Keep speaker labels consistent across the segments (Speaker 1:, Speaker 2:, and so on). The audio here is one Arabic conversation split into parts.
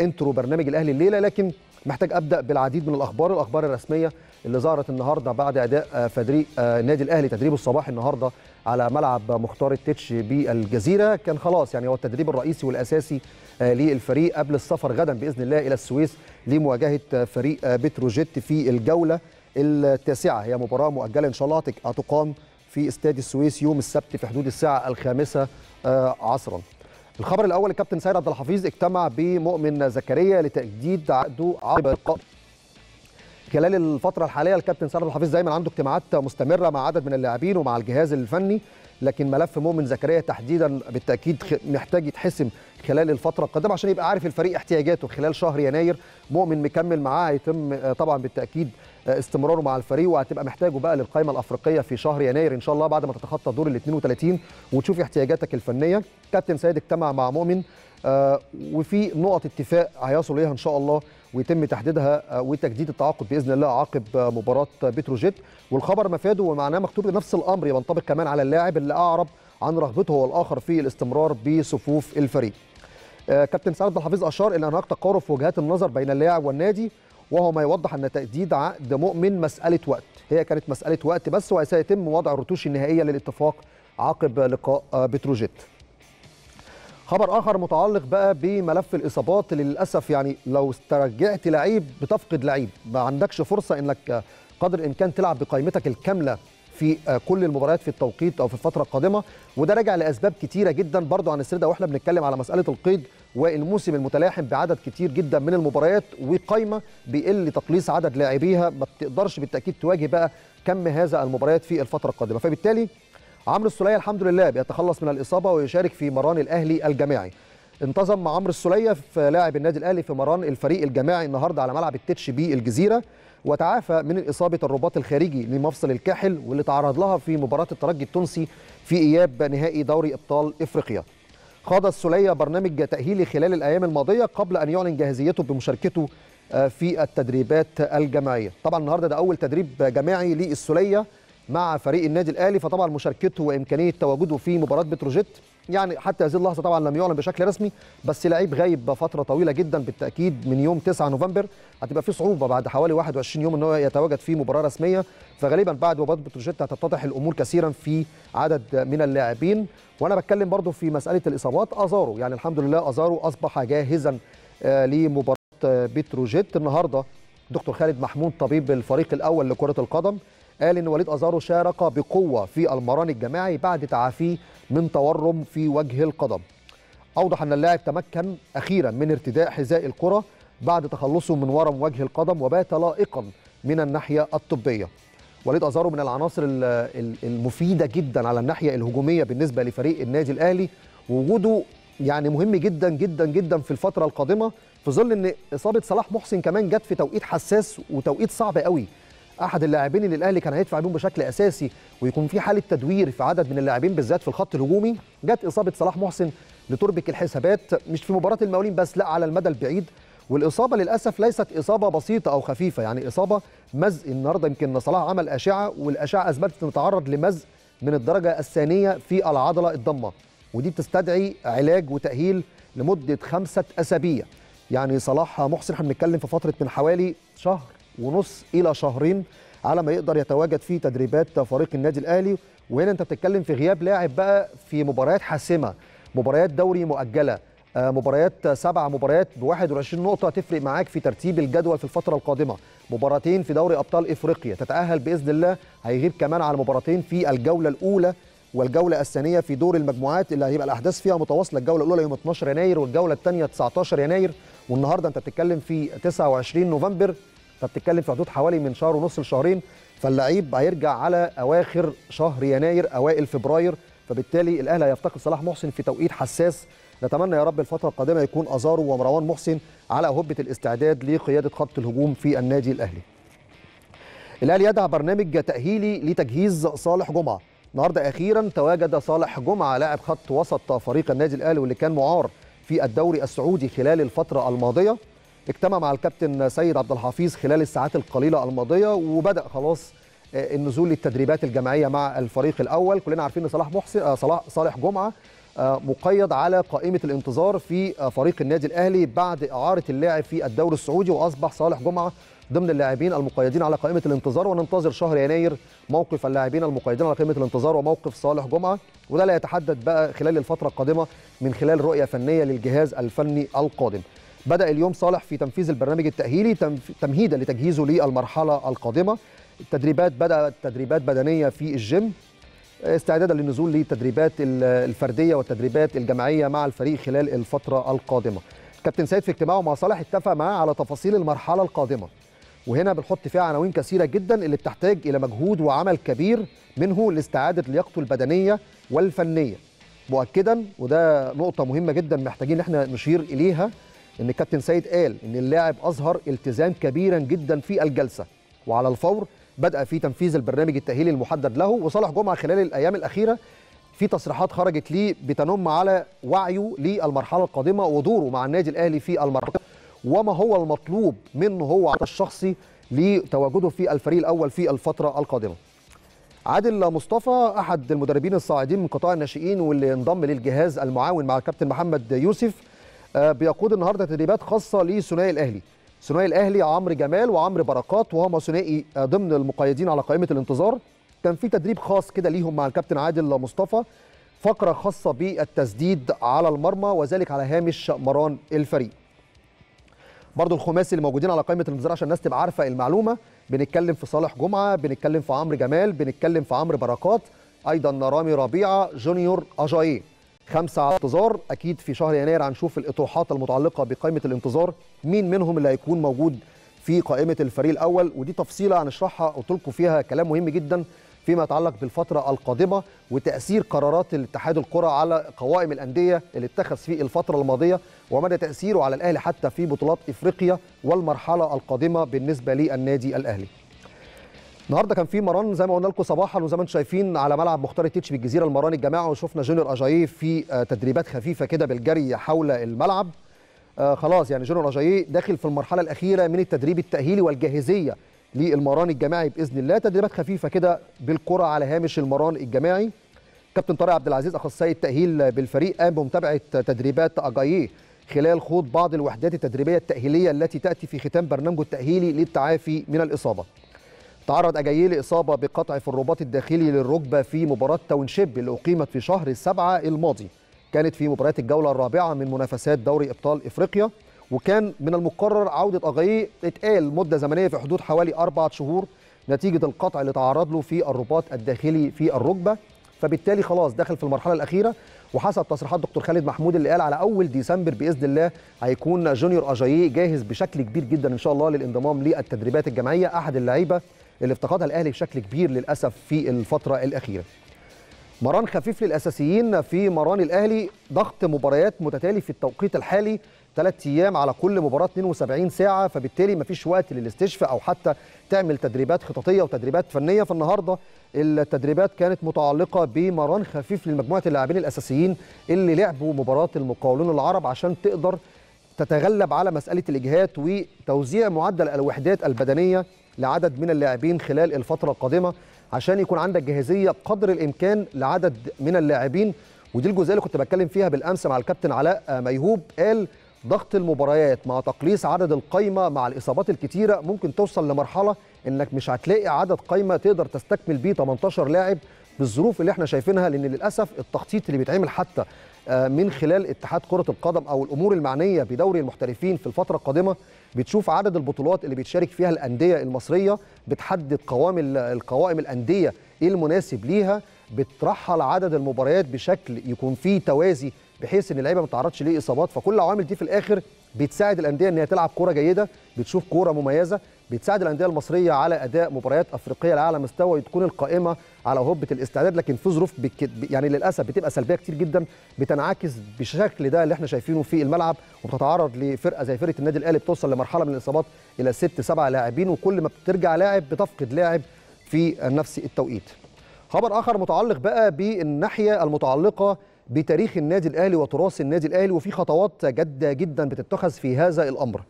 Speaker 1: انترو برنامج الاهلي الليله لكن محتاج ابدا بالعديد من الاخبار الاخبار الرسميه اللي ظهرت النهارده بعد اداء فريق آه، النادي آه، الاهلي تدريب الصباح النهارده على ملعب مختار التتش بالجزيره كان خلاص يعني هو التدريب الرئيسي والاساسي آه، للفريق قبل السفر غدا باذن الله الى السويس لمواجهه فريق بتروجيت في الجوله التاسعه هي مباراه مؤجله ان شاء الله هتقام في استاد السويس يوم السبت في حدود الساعه الخامسه عصرا الخبر الاول الكابتن سيد عبد الحفيظ اجتمع بمؤمن زكريا لتجديد عقده عقب خلال الفتره الحاليه الكابتن سيد عبد الحفيظ دايما عنده اجتماعات مستمره مع عدد من اللاعبين ومع الجهاز الفني لكن ملف مؤمن زكريا تحديدا بالتاكيد محتاج يتحسم خلال الفتره القادمه عشان يبقى عارف الفريق احتياجاته خلال شهر يناير مؤمن مكمل معاه هيتم آه، طبعا بالتاكيد استمراره مع الفريق وهتبقى محتاجه بقى للقائمه الافريقيه في شهر يناير ان شاء الله بعد ما تتخطى دور ال 32 وتشوف احتياجاتك الفنيه كابتن سيد اجتمع مع مؤمن آه، وفي نقط اتفاق هيصل اليها ان شاء الله ويتم تحديدها آه، وتجديد التعاقد باذن الله عقب آه، مباراه بتروجيت والخبر مفاده ومعناه مكتوب نفس الامر ينطبق كمان على اللاعب اللي اعرب عن رغبته هو الاخر في الاستمرار بصفوف الفريق. كابتن سعد عبد الحفيظ اشار الى هناك تقارب في وجهات النظر بين اللاعب والنادي وهو ما يوضح أن تأديد عقد مؤمن مسألة وقت هي كانت مسألة وقت بس وسيتم وضع الرتوش النهائية للاتفاق عقب لقاء بتروجيت خبر اخر متعلق بقى بملف الاصابات للاسف يعني لو استرجعت لعيب بتفقد لعيب ما عندكش فرصه انك قدر الامكان تلعب بقائمتك الكامله في كل المباريات في التوقيت او في الفتره القادمه وده راجع لاسباب كتيره جدا برضو عن السرده واحنا بنتكلم على مساله القيد والموسم المتلاحم بعدد كتير جدا من المباريات وقايمه بيقل تقليص عدد لاعبيها ما بتقدرش بالتاكيد تواجه بقى كم هذا المباريات في الفتره القادمه فبالتالي عمرو السليه الحمد لله بيتخلص من الاصابه ويشارك في مران الاهلي الجماعي انتظم مع عمرو السليه في لاعب النادي الاهلي في مران الفريق الجماعي النهارده على ملعب التتش بالجزيره وتعافى من اصابه الرباط الخارجي لمفصل الكاحل واللي تعرض لها في مباراه الترجي التونسي في اياب نهائي دوري ابطال افريقيا قاد السلية برنامج تأهيلي خلال الأيام الماضية قبل أن يعلن جاهزيته بمشاركته آه، في التدريبات الجماعية طبعا النهاردة ده أول تدريب جماعي للسلية مع فريق النادي الأهلي فطبعا مشاركته وإمكانية تواجده في مباراة بتروجيت يعني حتى هذه اللحظه طبعا لم يعلن بشكل رسمي بس لعيب غايب فتره طويله جدا بالتاكيد من يوم 9 نوفمبر هتبقى في صعوبه بعد حوالي 21 يوم ان هو يتواجد في مباراه رسميه فغالبا بعد مباراه بتروجيت هتتضح الامور كثيرا في عدد من اللاعبين وانا بتكلم برضو في مساله الاصابات ازارو يعني الحمد لله ازارو اصبح جاهزا آه، لمباراه آه، بتروجيت النهارده دكتور خالد محمود طبيب الفريق الاول لكره القدم قال ان وليد ازارو شارك بقوه في المران الجماعي بعد تعافيه من تورم في وجه القدم. اوضح ان اللاعب تمكن اخيرا من ارتداء حذاء الكره بعد تخلصه من ورم وجه القدم وبات لائقا من الناحيه الطبيه. وليد ازارو من العناصر المفيده جدا على الناحيه الهجوميه بالنسبه لفريق النادي الاهلي ووجوده يعني مهم جدا جدا جدا في الفتره القادمه في ظل ان اصابه صلاح محسن كمان جت في توقيت حساس وتوقيت صعب قوي احد اللاعبين اللي الاهلي كان هيدفع بيهم بشكل اساسي ويكون في حاله تدوير في عدد من اللاعبين بالذات في الخط الهجومي جت اصابه صلاح محسن لتربك الحسابات مش في مباراه المقاولين بس لا على المدى البعيد والاصابه للاسف ليست اصابه بسيطه او خفيفه يعني اصابه مزق النهارده يمكن صلاح عمل اشعه والاشعه اثبتت انه تعرض لمزق من الدرجه الثانيه في العضله الضمه ودي بتستدعي علاج وتاهيل لمده خمسه اسابيع يعني صلاح محسن احنا بنتكلم في فتره من حوالي شهر ونص الى شهرين على ما يقدر يتواجد في تدريبات فريق النادي الاهلي وهنا انت بتتكلم في غياب لاعب بقى في مباريات حاسمه مباريات دوري مؤجله آه، مباريات سبع مباريات ب 21 نقطه تفرق معاك في ترتيب الجدول في الفتره القادمه مباراتين في دوري ابطال افريقيا تتاهل باذن الله هيغيب كمان على مباراتين في الجوله الاولى والجوله الثانيه في دور المجموعات اللي هيبقى الاحداث فيها متواصله الجوله الاولى يوم 12 يناير والجوله الثانيه 19 يناير والنهارده انت بتتكلم في 29 نوفمبر فبتتكلم في حدود حوالي من شهر ونص لشهرين فاللعيب هيرجع على اواخر شهر يناير اوائل فبراير فبالتالي الاهلي هيفتقد صلاح محسن في توقيت حساس نتمنى يا رب الفتره القادمه يكون ازارو ومروان محسن على هبه الاستعداد لقياده خط الهجوم في النادي الاهلي الاهلي يدعى برنامج تاهيلي لتجهيز صالح جمعه النهارده اخيرا تواجد صالح جمعه لاعب خط وسط فريق النادي الاهلي واللي كان معار في الدوري السعودي خلال الفتره الماضيه اجتمع مع الكابتن سيد عبد الحفيظ خلال الساعات القليله الماضيه وبدا خلاص آه، النزول للتدريبات الجماعيه مع الفريق الاول كلنا عارفين ان صلاح محسن آه، صلاح صالح جمعه آه، مقيد على قائمه الانتظار في فريق النادي الاهلي بعد اعاره اللاعب في الدوري السعودي واصبح صالح جمعه ضمن اللاعبين المقيدين على قائمه الانتظار وننتظر شهر يناير موقف اللاعبين المقيدين على قائمه الانتظار وموقف صالح جمعه وده لا يتحدد بقى خلال الفتره القادمه من خلال رؤيه فنيه للجهاز الفني القادم بدأ اليوم صالح في تنفيذ البرنامج التأهيلي تمهيدا لتجهيزه للمرحلة القادمة التدريبات بدأت تدريبات بدنية في الجيم استعدادا للنزول للتدريبات الفردية والتدريبات الجماعية مع الفريق خلال الفترة القادمة كابتن سيد في اجتماعه مع صالح اتفق معاه على تفاصيل المرحلة القادمة وهنا بنحط فيها عناوين كثيرة جدا اللي بتحتاج إلى مجهود وعمل كبير منه لاستعادة لياقته البدنية والفنية مؤكدا وده نقطة مهمة جدا محتاجين احنا نشير إليها ان الكابتن سيد قال ان اللاعب اظهر التزام كبيرا جدا في الجلسه وعلى الفور بدا في تنفيذ البرنامج التاهيلي المحدد له وصالح جمعه خلال الايام الاخيره في تصريحات خرجت ليه بتنم على وعيه للمرحله القادمه ودوره مع النادي الاهلي في المرحله وما هو المطلوب منه هو الشخصي لتواجده في الفريق الاول في الفتره القادمه. عادل مصطفى احد المدربين الصاعدين من قطاع الناشئين واللي انضم للجهاز المعاون مع الكابتن محمد يوسف آه، بيقود النهارده تدريبات خاصه لثنائي الاهلي ثنائي الاهلي عمرو جمال وعمرو بركات وهما ثنائي آه، ضمن المقيدين على قائمه الانتظار كان في تدريب خاص كده ليهم مع الكابتن عادل مصطفى فقره خاصه بالتسديد على المرمى وذلك على هامش مران الفريق برضو الخماسي اللي موجودين على قائمه الانتظار عشان الناس تبقى عارفه المعلومه بنتكلم في صالح جمعه بنتكلم في عمرو جمال بنتكلم في عمرو بركات ايضا رامي ربيعه جونيور اجايه خمسة على انتظار أكيد في شهر يناير هنشوف الإطروحات المتعلقة بقائمة الانتظار مين منهم اللي هيكون موجود في قائمة الفريق الأول ودي تفصيلة هنشرحها قلت لكم فيها كلام مهم جدا فيما يتعلق بالفترة القادمة وتأثير قرارات الاتحاد الكرة على قوائم الأندية اللي اتخذ في الفترة الماضية ومدى تأثيره على الأهلي حتى في بطولات إفريقيا والمرحلة القادمة بالنسبة للنادي الأهلي النهارده كان في مران زي ما قلنا لكم صباحا وزي ما انتم شايفين على ملعب مختار تيتش بالجزيره المران الجماعه وشفنا جونيور اجاييه في آه، تدريبات خفيفه كده بالجري حول الملعب آه خلاص يعني جونيور اجاييه داخل في المرحله الاخيره من التدريب التاهيلي والجاهزيه للمران الجماعي باذن الله تدريبات خفيفه كده بالكره على هامش المران الجماعي كابتن طارق عبد العزيز اخصائي التاهيل بالفريق قام بمتابعه تدريبات اجاييه خلال خوض بعض الوحدات التدريبيه التاهيليه التي تاتي في ختام برنامجه التاهيلي للتعافي من الاصابه تعرض أجايي لإصابة بقطع في الرباط الداخلي للركبة في مباراة تاونشيب اللي أقيمت في شهر السبعة الماضي كانت في مباراة الجولة الرابعة من منافسات دوري أبطال إفريقيا وكان من المقرر عودة أجاييه اتقال مدة زمنية في حدود حوالي أربعة شهور نتيجة القطع اللي تعرض له في الرباط الداخلي في الركبة فبالتالي خلاص دخل في المرحلة الأخيرة وحسب تصريحات دكتور خالد محمود اللي قال على أول ديسمبر بإذن الله هيكون جونيور أجاييه جاهز بشكل كبير جدا إن شاء الله للانضمام للتدريبات الجماعية أحد اللعيبة اللي افتقدها الاهلي بشكل كبير للاسف في الفتره الاخيره مران خفيف للاساسيين في مران الاهلي ضغط مباريات متتالي في التوقيت الحالي ثلاث ايام على كل مباراه 72 ساعه فبالتالي مفيش وقت للاستشفاء او حتى تعمل تدريبات خططيه وتدريبات فنيه فالنهارده التدريبات كانت متعلقه بمران خفيف لمجموعه اللاعبين الاساسيين اللي لعبوا مباراه المقاولون العرب عشان تقدر تتغلب على مساله الاجهاد وتوزيع معدل الوحدات البدنيه لعدد من اللاعبين خلال الفترة القادمة عشان يكون عندك جاهزية قدر الإمكان لعدد من اللاعبين ودي الجزئية اللي كنت بتكلم فيها بالأمس مع الكابتن علاء ميهوب قال ضغط المباريات مع تقليص عدد القايمة مع الإصابات الكتيرة ممكن توصل لمرحلة إنك مش هتلاقي عدد قايمة تقدر تستكمل بيه 18 لاعب بالظروف اللي احنا شايفينها لان للاسف التخطيط اللي بيتعمل حتى آه، من خلال اتحاد كره القدم او الامور المعنيه بدوري المحترفين في الفتره القادمه بتشوف عدد البطولات اللي بتشارك فيها الانديه المصريه بتحدد قوام القوائم الانديه ايه المناسب ليها بترحل عدد المباريات بشكل يكون فيه توازي بحيث ان اللعيبه ما تعرضش لاصابات فكل العوامل دي في الاخر بتساعد الانديه ان هي تلعب كوره جيده بتشوف كوره مميزه بتساعد الانديه المصريه على اداء مباريات افريقيه لاعلى مستوى وتكون القائمه على هبه الاستعداد لكن في ظروف بك... يعني للاسف بتبقى سلبيه كتير جدا بتنعكس بالشكل ده اللي احنا شايفينه في الملعب وبتتعرض لفرقه زي فرقه النادي الاهلي بتوصل لمرحله من الاصابات الى ست سبع لاعبين وكل ما بترجع لاعب بتفقد لاعب في نفس التوقيت. خبر اخر متعلق بقى بالناحيه المتعلقه بتاريخ النادي الاهلي وتراث النادي الاهلي وفي خطوات جاده جدا بتتخذ في هذا الامر.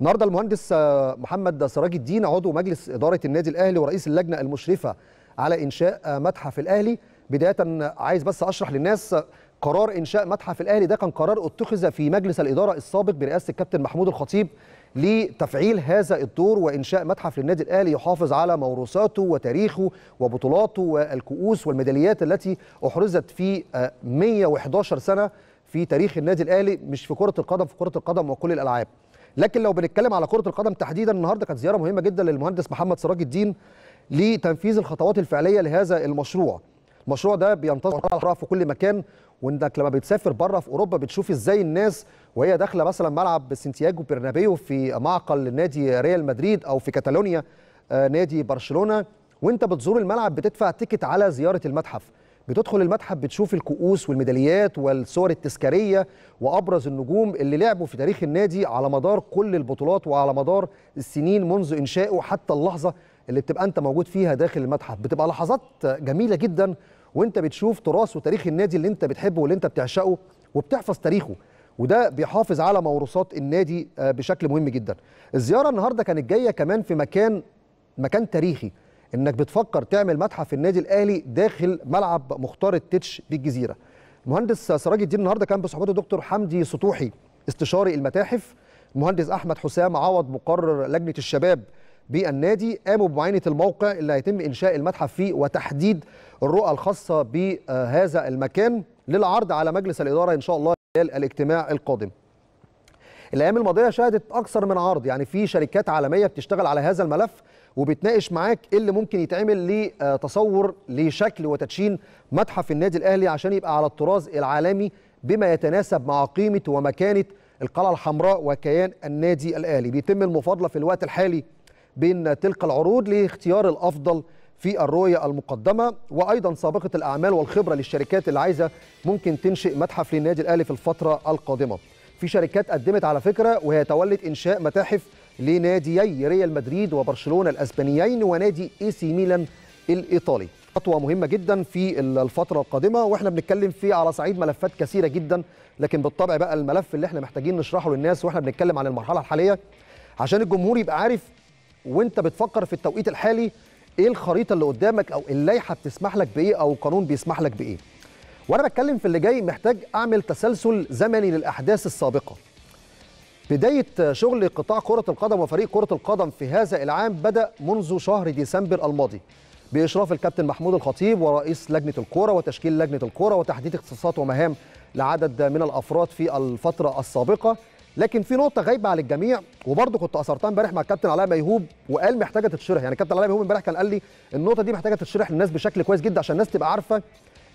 Speaker 1: النهارده المهندس محمد سراج الدين عضو مجلس اداره النادي الاهلي ورئيس اللجنه المشرفه على انشاء متحف الاهلي بدايه عايز بس اشرح للناس قرار انشاء متحف الاهلي ده كان قرار اتخذ في مجلس الاداره السابق برئاسه الكابتن محمود الخطيب لتفعيل هذا الدور وإنشاء متحف للنادي الأهلي يحافظ على موروثاته وتاريخه وبطولاته والكؤوس والميداليات التي أحرزت في 111 آه، سنة في تاريخ النادي الأهلي مش في كرة القدم في كرة القدم وكل الألعاب لكن لو بنتكلم على كرة القدم تحديدا النهارده كانت زيارة مهمة جدا للمهندس محمد سراج الدين لتنفيذ الخطوات الفعلية لهذا المشروع المشروع ده بينتظر في كل مكان وانك لما بتسافر بره في اوروبا بتشوف ازاي الناس وهي داخله مثلا ملعب سانتياغو برنابيو في معقل نادي ريال مدريد او في كاتالونيا آه، نادي برشلونه وانت بتزور الملعب بتدفع تيكت على زياره المتحف بتدخل المتحف بتشوف الكؤوس والميداليات والصور التذكاريه وابرز النجوم اللي لعبوا في تاريخ النادي على مدار كل البطولات وعلى مدار السنين منذ انشائه حتى اللحظه اللي بتبقى انت موجود فيها داخل المتحف بتبقى لحظات جميله جدا وانت بتشوف تراث وتاريخ النادي اللي انت بتحبه واللي انت بتعشقه وبتحفظ تاريخه وده بيحافظ على موروثات النادي آه، بشكل مهم جدا الزياره النهارده كانت جايه كمان في مكان مكان تاريخي انك بتفكر تعمل متحف النادي الاهلي داخل ملعب مختار التتش بالجزيره المهندس سراج الدين النهارده كان بصحبته دكتور حمدي سطوحي استشاري المتاحف المهندس احمد حسام عوض مقرر لجنه الشباب بالنادي قاموا بمعاينه الموقع اللي هيتم انشاء المتحف فيه وتحديد الرؤى الخاصه بهذا المكان للعرض على مجلس الاداره ان شاء الله خلال الاجتماع القادم. الايام الماضيه شهدت اكثر من عرض يعني في شركات عالميه بتشتغل على هذا الملف وبتناقش معاك ايه اللي ممكن يتعمل لتصور لشكل وتدشين متحف النادي الاهلي عشان يبقى على الطراز العالمي بما يتناسب مع قيمه ومكانه القلعه الحمراء وكيان النادي الاهلي بيتم المفاضله في الوقت الحالي بين تلك العروض لاختيار الافضل في الرؤية المقدمة وأيضا سابقة الأعمال والخبرة للشركات اللي عايزة ممكن تنشئ متحف للنادي الأهلي في الفترة القادمة في شركات قدمت على فكرة وهي تولت إنشاء متاحف لناديي ريال مدريد وبرشلونة الأسبانيين ونادي إيسي ميلان الإيطالي خطوة مهمة جدا في الفترة القادمة واحنا بنتكلم فيه على صعيد ملفات كثيرة جدا لكن بالطبع بقى الملف اللي احنا محتاجين نشرحه للناس واحنا بنتكلم عن المرحلة الحالية عشان الجمهور يبقى عارف وانت بتفكر في التوقيت الحالي ايه الخريطه اللي قدامك او اللائحه بتسمح لك بايه او القانون بيسمح لك بايه وانا بتكلم في اللي جاي محتاج اعمل تسلسل زمني للاحداث السابقه بدايه شغل قطاع كره القدم وفريق كره القدم في هذا العام بدا منذ شهر ديسمبر الماضي باشراف الكابتن محمود الخطيب ورئيس لجنه الكوره وتشكيل لجنه الكوره وتحديد اختصاصات ومهام لعدد من الافراد في الفتره السابقه لكن في نقطه غايبه على الجميع وبرضه كنت اثرتها امبارح مع الكابتن علاء ميهوب وقال محتاجه تتشرح يعني الكابتن علاء ميهوب امبارح كان قال لي النقطه دي محتاجه تتشرح للناس بشكل كويس جدا عشان الناس تبقى عارفه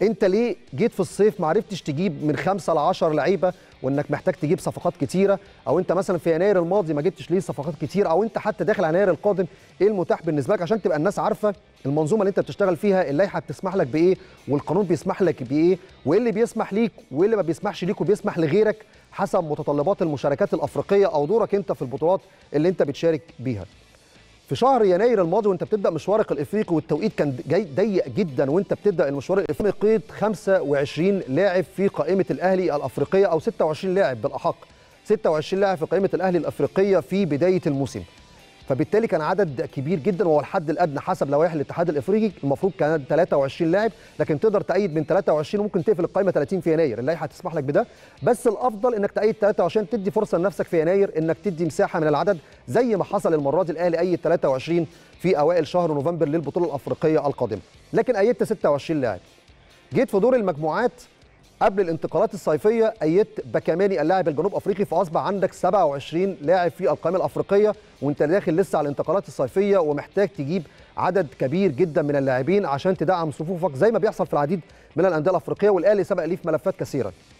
Speaker 1: انت ليه جيت في الصيف ما عرفتش تجيب من خمسة ل 10 لعيبه وانك محتاج تجيب صفقات كتيره او انت مثلا في يناير الماضي ما جبتش ليه صفقات كتير او انت حتى داخل يناير القادم ايه المتاح بالنسبه لك عشان تبقى الناس عارفه المنظومه اللي انت بتشتغل فيها اللائحه بتسمح لك بايه والقانون بيسمح لك بايه وايه اللي بيسمح ليك وايه اللي ما بيسمحش ليك وبيسمح لغيرك حسب متطلبات المشاركات الافريقيه او دورك انت في البطولات اللي انت بتشارك بيها في شهر يناير الماضي وانت بتبدا مشوارك الافريقي والتوقيت كان جاي ضيق جدا وانت بتبدا المشوار الافريقي قيد 25 لاعب في قائمه الاهلي الافريقيه او 26 لاعب بالاحق 26 لاعب في قائمه الاهلي الافريقيه في بدايه الموسم فبالتالي كان عدد كبير جدا وهو الحد الادنى حسب لوائح الاتحاد الافريقي المفروض كان 23 لاعب لكن تقدر تأيد من 23 وممكن تقفل القائمه 30 في يناير اللائحه هتسمح لك بده بس الافضل انك تأيد 23 تدي فرصه لنفسك في يناير انك تدي مساحه من العدد زي ما حصل المره دي الاهلي أيد 23 في اوائل شهر نوفمبر للبطوله الافريقيه القادمه لكن أيدت 26 لاعب جيت في دور المجموعات قبل الانتقالات الصيفيه ايدت بكاماني اللاعب الجنوب افريقي فاصبح عندك 27 لاعب في القائمه الافريقيه وانت داخل لسه على الانتقالات الصيفيه ومحتاج تجيب عدد كبير جدا من اللاعبين عشان تدعم صفوفك زي ما بيحصل في العديد من الانديه الافريقيه والآلي سبق ليه في ملفات كثيره